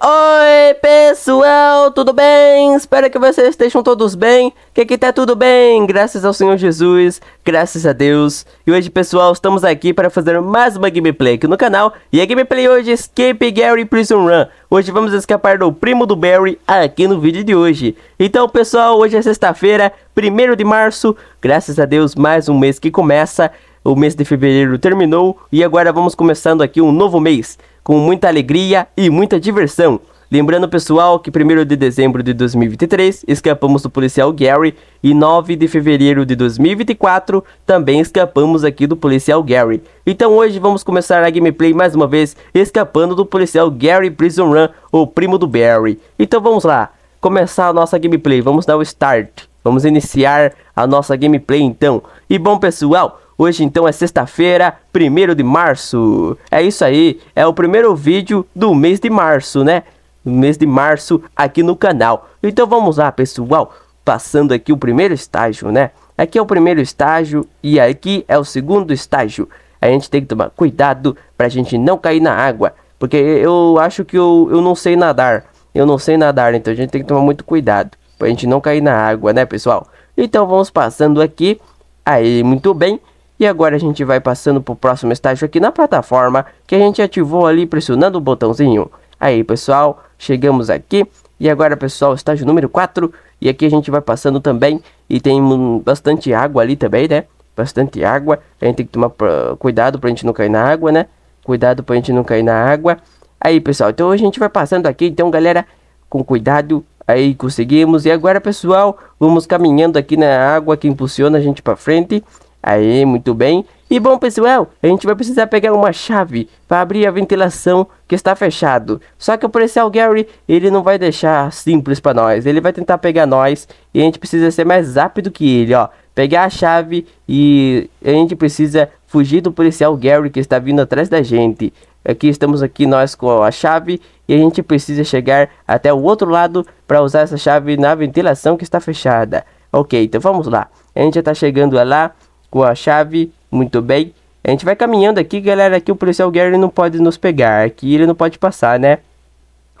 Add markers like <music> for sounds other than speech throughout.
oi pessoal, tudo bem? Espero que vocês estejam todos bem, que aqui tá tudo bem, graças ao Senhor Jesus, graças a Deus. E hoje pessoal, estamos aqui para fazer mais uma gameplay aqui no canal, e a gameplay hoje é Escape Gary Prison Run. Hoje vamos escapar do primo do Barry aqui no vídeo de hoje. Então pessoal, hoje é sexta-feira, 1 de março, graças a Deus mais um mês que começa. O mês de fevereiro terminou e agora vamos começando aqui um novo mês com muita alegria e muita diversão. Lembrando, pessoal, que 1 de dezembro de 2023 escapamos do policial Gary e 9 de fevereiro de 2024 também escapamos aqui do policial Gary. Então hoje vamos começar a gameplay mais uma vez escapando do policial Gary Prison Run, o primo do Barry. Então vamos lá, começar a nossa gameplay, vamos dar o start. Vamos iniciar a nossa gameplay então. E bom pessoal, Hoje então é sexta-feira, 1 de março. É isso aí, é o primeiro vídeo do mês de março, né? Mês de março aqui no canal. Então vamos lá, pessoal, passando aqui o primeiro estágio, né? Aqui é o primeiro estágio e aqui é o segundo estágio. A gente tem que tomar cuidado para a gente não cair na água, porque eu acho que eu, eu não sei nadar. Eu não sei nadar, então a gente tem que tomar muito cuidado para a gente não cair na água, né, pessoal? Então vamos passando aqui. Aí, muito bem. E agora a gente vai passando para o próximo estágio aqui na plataforma que a gente ativou ali pressionando o botãozinho. Aí pessoal, chegamos aqui e agora pessoal, estágio número 4 e aqui a gente vai passando também e tem bastante água ali também, né? Bastante água, a gente tem que tomar ah, cuidado para a gente não cair na água, né? Cuidado para a gente não cair na água. Aí pessoal, então a gente vai passando aqui, então galera, com cuidado, aí conseguimos. E agora pessoal, vamos caminhando aqui na água que impulsiona a gente para frente. Aí, muito bem. E bom, pessoal, a gente vai precisar pegar uma chave para abrir a ventilação que está fechado. Só que o policial Gary, ele não vai deixar simples para nós. Ele vai tentar pegar nós e a gente precisa ser mais rápido que ele, ó. Pegar a chave e a gente precisa fugir do policial Gary que está vindo atrás da gente. Aqui estamos aqui nós com a chave e a gente precisa chegar até o outro lado para usar essa chave na ventilação que está fechada. Ok, então vamos lá. A gente já está chegando lá com a chave. Muito bem. A gente vai caminhando aqui, galera. Aqui o policial Gary não pode nos pegar. Aqui ele não pode passar, né?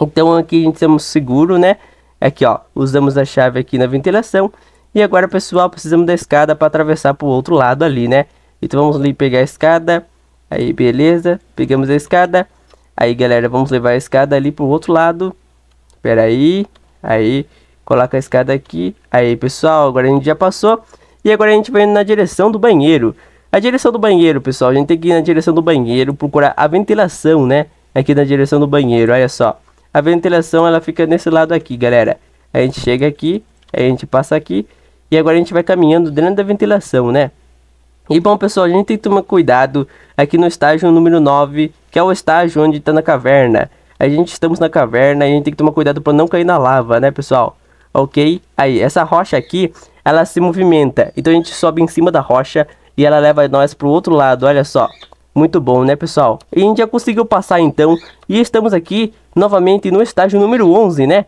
Então aqui a gente estamos seguro, né? Aqui, ó. Usamos a chave aqui na ventilação. E agora, pessoal, precisamos da escada para atravessar para o outro lado ali, né? Então vamos ali pegar a escada. Aí, beleza. Pegamos a escada. Aí, galera, vamos levar a escada ali para o outro lado. peraí aí. Aí, coloca a escada aqui. Aí, pessoal, agora a gente já passou. E agora a gente vai na direção do banheiro. A direção do banheiro, pessoal, a gente tem que ir na direção do banheiro, procurar a ventilação, né? Aqui na direção do banheiro, olha só. A ventilação, ela fica nesse lado aqui, galera. A gente chega aqui, a gente passa aqui. E agora a gente vai caminhando dentro da ventilação, né? E bom, pessoal, a gente tem que tomar cuidado aqui no estágio número 9, que é o estágio onde está na caverna. A gente estamos na caverna e a gente tem que tomar cuidado para não cair na lava, né, pessoal? Ok? Aí, essa rocha aqui, ela se movimenta. Então a gente sobe em cima da rocha e ela leva nós pro outro lado, olha só. Muito bom, né, pessoal? E a gente já conseguiu passar então e estamos aqui novamente no estágio número 11, né?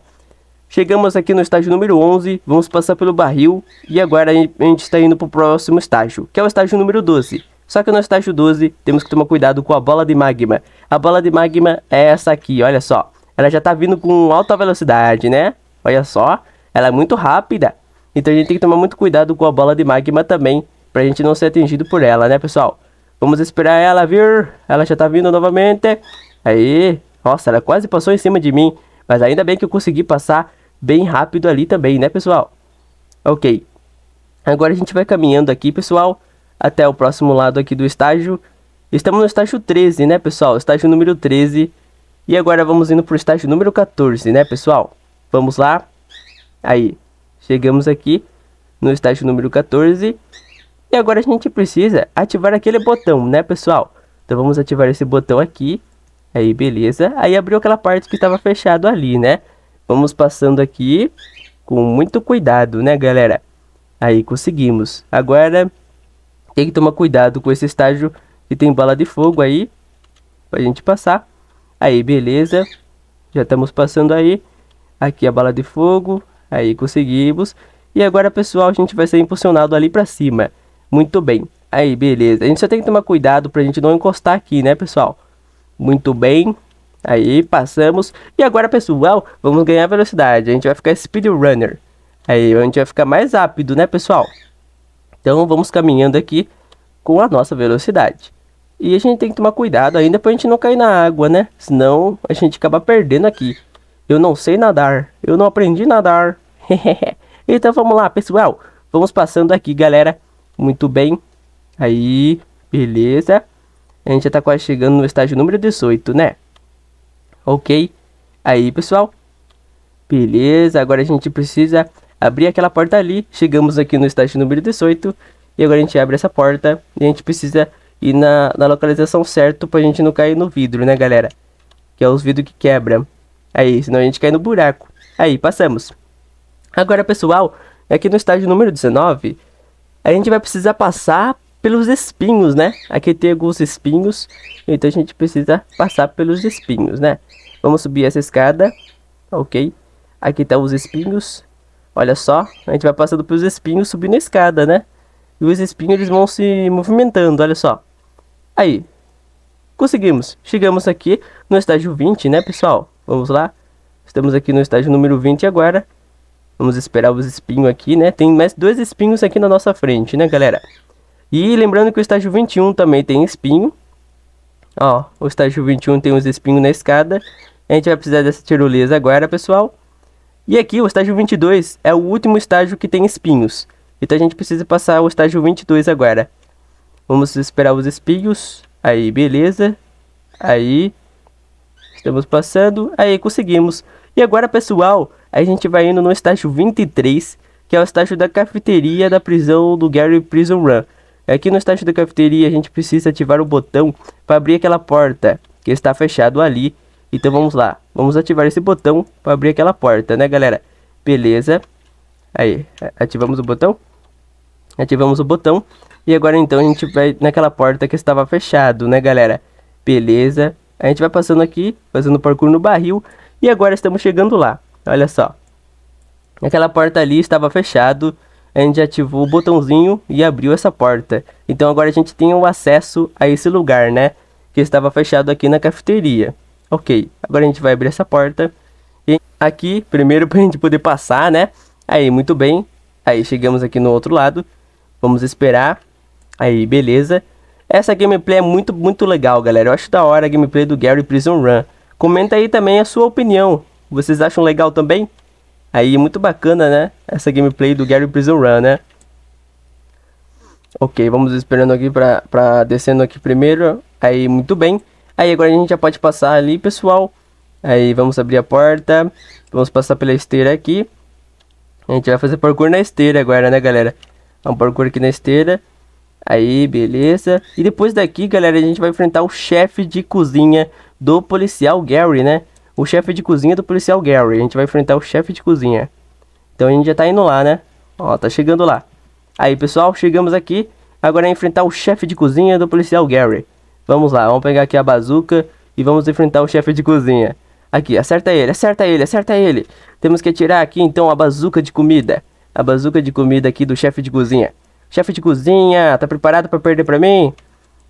Chegamos aqui no estágio número 11, vamos passar pelo barril e agora a gente está indo para o próximo estágio, que é o estágio número 12. Só que no estágio 12 temos que tomar cuidado com a bola de magma. A bola de magma é essa aqui, olha só. Ela já está vindo com alta velocidade, né? Olha só, ela é muito rápida. Então a gente tem que tomar muito cuidado com a bola de magma também, pra gente não ser atingido por ela, né, pessoal? Vamos esperar ela vir. Ela já tá vindo novamente. Aí, nossa, ela quase passou em cima de mim. Mas ainda bem que eu consegui passar bem rápido ali também, né, pessoal? Ok. Agora a gente vai caminhando aqui, pessoal, até o próximo lado aqui do estágio. Estamos no estágio 13, né, pessoal? Estágio número 13. E agora vamos indo pro estágio número 14, né, pessoal? Vamos lá. Aí, Chegamos aqui no estágio número 14 e agora a gente precisa ativar aquele botão, né pessoal? Então vamos ativar esse botão aqui, aí beleza. Aí abriu aquela parte que estava fechado ali, né? Vamos passando aqui com muito cuidado, né galera? Aí conseguimos. Agora tem que tomar cuidado com esse estágio que tem bala de fogo aí, pra gente passar. Aí beleza, já estamos passando aí. Aqui a bala de fogo, Aí conseguimos. E agora, pessoal, a gente vai ser impulsionado ali para cima. Muito bem. Aí, beleza. A gente só tem que tomar cuidado pra gente não encostar aqui, né, pessoal? Muito bem. Aí, passamos. E agora, pessoal, vamos ganhar velocidade. A gente vai ficar speedrunner. Aí, a gente vai ficar mais rápido, né, pessoal? Então, vamos caminhando aqui com a nossa velocidade. E a gente tem que tomar cuidado ainda pra gente não cair na água, né? Senão, a gente acaba perdendo aqui. Eu não sei nadar. Eu não aprendi a nadar. <laughs> então vamos lá, pessoal. Vamos passando aqui, galera. Muito bem. Aí, beleza. A gente já tá quase chegando no estágio número 18, né? Ok. Aí, pessoal. Beleza, agora a gente precisa abrir aquela porta ali. Chegamos aqui no estágio número 18. E agora a gente abre essa porta. E a gente precisa ir na, na localização certa pra gente não cair no vidro, né, galera? Que é os vidros que quebram. Aí, é senão a gente cai no buraco. Aí, passamos. Agora, pessoal, aqui é no estágio número 19, a gente vai precisar passar pelos espinhos, né? Aqui tem alguns espinhos, então a gente precisa passar pelos espinhos, né? Vamos subir essa escada, ok? Aqui estão tá os espinhos, olha só, a gente vai passando pelos espinhos, subindo a escada, né? E os espinhos eles vão se movimentando, olha só. Aí, conseguimos, chegamos aqui no estágio 20, né pessoal? Vamos lá. Estamos aqui no estágio número 20 agora. Vamos esperar os espinhos aqui, né? Tem mais dois espinhos aqui na nossa frente, né, galera? E lembrando que o estágio 21 também tem espinho. Ó, o estágio 21 tem os espinhos na escada. A gente vai precisar dessa tirolesa agora, pessoal. E aqui, o estágio 22 é o último estágio que tem espinhos. Então a gente precisa passar o estágio 22 agora. Vamos esperar os espinhos. Aí, beleza. Aí, estamos passando, aí conseguimos. E agora, pessoal, a gente vai indo no estágio 23, que é o estágio da cafeteria da prisão do Gary Prison Run. Aqui no estágio da cafeteria, a gente precisa ativar o botão para abrir aquela porta, que está fechado ali. Então vamos lá, vamos ativar esse botão para abrir aquela porta, né, galera? Beleza. Aí, ativamos o botão. Ativamos o botão. E agora então a gente vai naquela porta que estava fechado, né, galera? Beleza. A gente vai passando aqui, fazendo parkour no barril. E agora estamos chegando lá. Olha só. Aquela porta ali estava fechado. A gente ativou o botãozinho e abriu essa porta. Então agora a gente tem o acesso a esse lugar, né? Que estava fechado aqui na cafeteria. Ok, agora a gente vai abrir essa porta. E aqui, primeiro <laughs> para a gente poder passar, né? Aí, muito bem. Aí, chegamos aqui no outro lado. Vamos esperar. Aí, beleza. Essa gameplay é muito, muito legal, galera. Eu acho da hora a gameplay do Gary Prison Run. Comenta aí também a sua opinião. Vocês acham legal também? Aí, muito bacana, né? Essa gameplay do Gary Prison Run, né? Ok, vamos esperando aqui pra, pra descendo aqui primeiro. Aí, muito bem. Aí, agora a gente já pode passar ali, pessoal. Aí, vamos abrir a porta. Vamos passar pela esteira aqui. A gente vai fazer parkour na esteira agora, né, galera? Vamos parkour aqui na esteira. Aí, beleza. E depois daqui, galera, a gente vai enfrentar o chefe de cozinha do policial Gary, né? O chefe de cozinha do policial Gary. A gente vai enfrentar o chefe de cozinha. Então a gente já tá indo lá, né? Ó, tá chegando lá. Aí, pessoal, chegamos aqui. Agora é enfrentar o chefe de cozinha do policial Gary. Vamos lá, vamos pegar aqui a bazuca e vamos enfrentar o chefe de cozinha. Aqui, acerta ele, acerta ele, acerta ele. Temos que atirar aqui, então, a bazuca de comida. A bazuca de comida aqui do chefe de cozinha. Chefe de cozinha, tá preparado para perder para mim?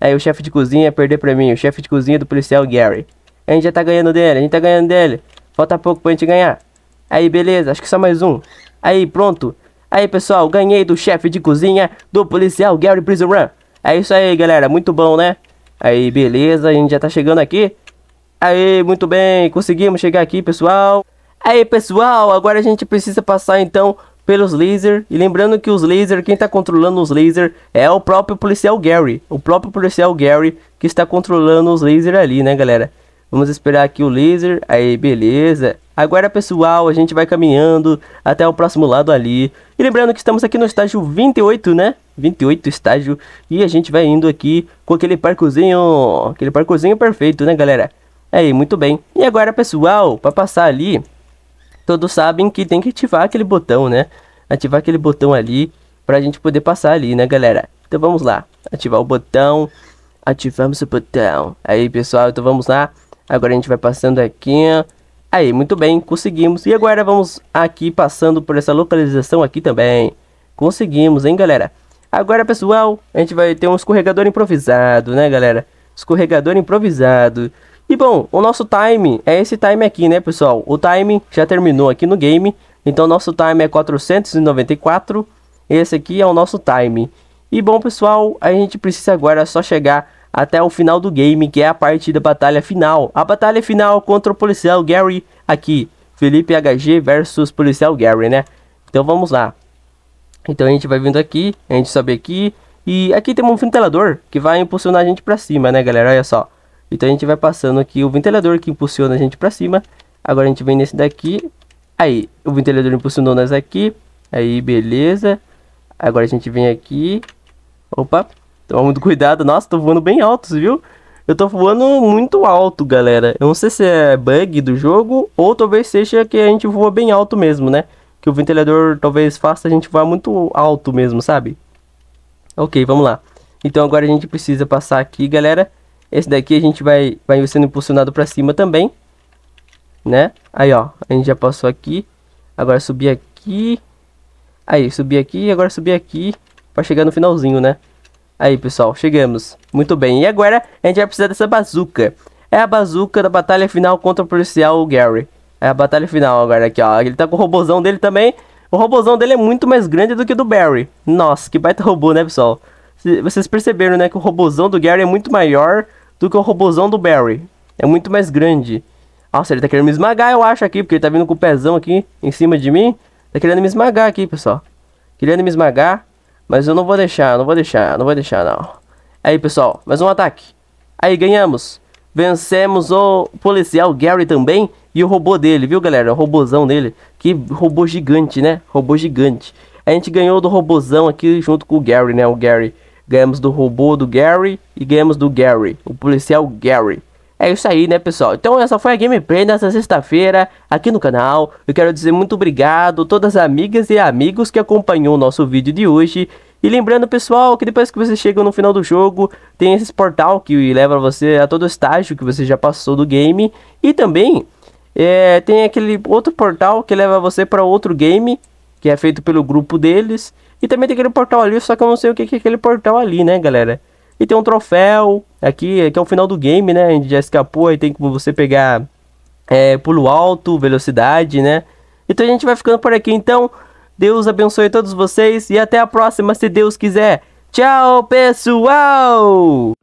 Aí o chefe de cozinha perder para mim, o chefe de cozinha do policial Gary. A gente já tá ganhando dele, a gente tá ganhando dele. Falta pouco pra gente ganhar. Aí, beleza, acho que só mais um. Aí, pronto. Aí, pessoal, ganhei do chefe de cozinha do policial Gary Prison Run. É isso aí, galera, muito bom, né? Aí, beleza, a gente já tá chegando aqui. Aí, muito bem, conseguimos chegar aqui, pessoal. Aí, pessoal, agora a gente precisa passar, então, pelos laser. E lembrando que os laser, quem está controlando os laser é o próprio policial Gary. O próprio policial Gary que está controlando os laser ali, né, galera? Vamos esperar aqui o laser. Aí, beleza. Agora, pessoal, a gente vai caminhando até o próximo lado ali. E lembrando que estamos aqui no estágio 28, né? 28 estágio. E a gente vai indo aqui com aquele parcozinho. Aquele parcozinho perfeito, né, galera? É aí, muito bem. E agora, pessoal, para passar ali, todos sabem que tem que ativar aquele botão, né? Ativar aquele botão ali pra gente poder passar ali, né, galera? Então vamos lá, ativar o botão, ativamos o botão. Aí, pessoal, então vamos lá. Agora a gente vai passando aqui. Aí, muito bem, conseguimos. E agora vamos aqui passando por essa localização aqui também. Conseguimos, hein, galera? Agora, pessoal, a gente vai ter um escorregador improvisado, né, galera? Escorregador improvisado. E bom, o nosso time é esse time aqui, né, pessoal? O time já terminou aqui no game. Então, nosso time é 494. Esse aqui é o nosso time. E bom, pessoal, a gente precisa agora só chegar até o final do game, que é a parte da batalha final. A batalha final contra o policial Gary aqui. Felipe HG versus policial Gary, né? Então vamos lá. Então a gente vai vindo aqui, a gente sobe aqui. E aqui tem um ventilador que vai impulsionar a gente pra cima, né, galera? Olha só. Então a gente vai passando aqui o ventilador que impulsiona a gente para cima. Agora a gente vem nesse daqui. Aí, o ventilador impulsionou nós aqui. Aí, beleza. Agora a gente vem aqui. Opa, toma muito cuidado. Nossa, tô voando bem alto, viu? Eu tô voando muito alto, galera. Eu não sei se é bug do jogo ou talvez seja que a gente voa bem alto mesmo, né? Que o ventilador talvez faça a gente voar muito alto mesmo, sabe? Ok, vamos lá. Então agora a gente precisa passar aqui, galera. Esse daqui a gente vai, vai sendo impulsionado para cima também, né? Aí, ó, a gente já passou aqui, agora subir aqui, aí, subir aqui, e agora subir aqui, para chegar no finalzinho, né? Aí, pessoal, chegamos. Muito bem, e agora a gente vai precisar dessa bazuca. É a bazuca da batalha final contra o policial Gary. É a batalha final agora aqui, ó. Ele tá com o robozão dele também. O robozão dele é muito mais grande do que o do Barry. Nossa, que baita robô, né, pessoal? Vocês perceberam, né, que o robozão do Gary é muito maior do que o robozão do Barry. É muito mais grande. Nossa, ele tá querendo me esmagar, eu acho, aqui, porque ele tá vindo com o pezão aqui em cima de mim. Tá querendo me esmagar aqui, pessoal. Querendo me esmagar, mas eu não vou deixar, não vou deixar, não vou deixar, não. Aí, pessoal, mais um ataque. Aí, ganhamos. Vencemos o policial Gary também e o robô dele, viu, galera? O robôzão dele. Que robô gigante, né? Robô gigante. A gente ganhou do robôzão aqui junto com o Gary, né? O Gary ganhamos do robô do Gary e ganhamos do Gary, o policial Gary. É isso aí, né, pessoal? Então essa foi a gameplay nessa sexta-feira aqui no canal. Eu quero dizer muito obrigado a todas as amigas e amigos que acompanhou o nosso vídeo de hoje. E lembrando, pessoal, que depois que você chega no final do jogo, tem esse portal que leva você a todo estágio que você já passou do game. E também é, tem aquele outro portal que leva você para outro game, que é feito pelo grupo deles. E também tem aquele portal ali, só que eu não sei o que é aquele portal ali, né, galera? E tem um troféu aqui, que é o final do game, né? A gente já escapou, aí tem como você pegar é, pulo alto, velocidade, né? Então a gente vai ficando por aqui, então. Deus abençoe todos vocês e até a próxima, se Deus quiser. Tchau, pessoal!